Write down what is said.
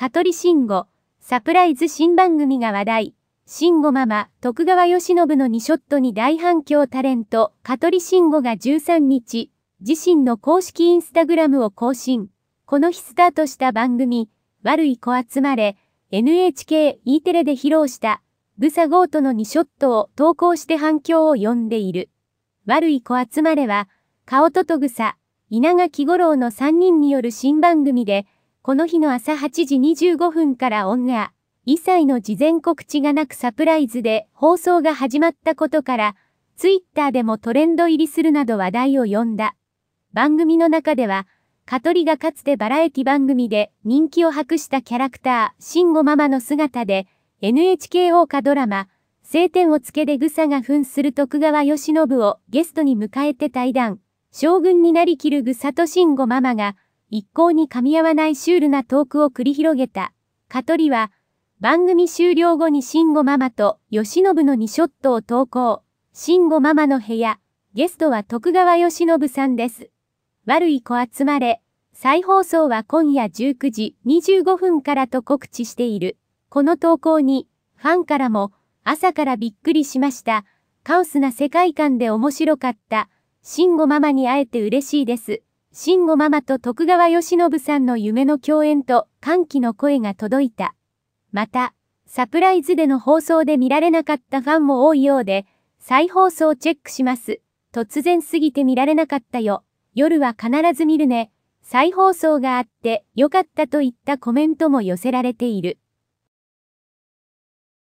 香取慎吾、サプライズ新番組が話題。慎吾ママ、徳川慶喜の2ショットに大反響タレント、香取慎吾が13日、自身の公式インスタグラムを更新。この日スタートした番組、悪い子集まれ、NHKE テレで披露した、ブサゴートの2ショットを投稿して反響を呼んでいる。悪い子集まれは、顔とトグサ、稲垣五郎の3人による新番組で、この日の朝8時25分からオンエア、一切の事前告知がなくサプライズで放送が始まったことから、ツイッターでもトレンド入りするなど話題を呼んだ。番組の中では、ト取がかつてバラエティ番組で人気を博したキャラクター、慎吾ママの姿で、NHK 大歌ドラマ、晴天をつけでぐさが扮する徳川慶喜をゲストに迎えて対談、将軍になりきるぐさと慎吾ママが、一向に噛み合わないシュールなトークを繰り広げた、香取は、番組終了後に慎吾ママと吉信の2ショットを投稿。慎吾ママの部屋、ゲストは徳川吉信さんです。悪い子集まれ、再放送は今夜19時25分からと告知している。この投稿に、ファンからも、朝からびっくりしました。カオスな世界観で面白かった。慎吾ママに会えて嬉しいです。慎吾ママと徳川慶喜さんの夢の共演と歓喜の声が届いた。また、サプライズでの放送で見られなかったファンも多いようで、再放送チェックします。突然すぎて見られなかったよ。夜は必ず見るね。再放送があって良かったといったコメントも寄せられている。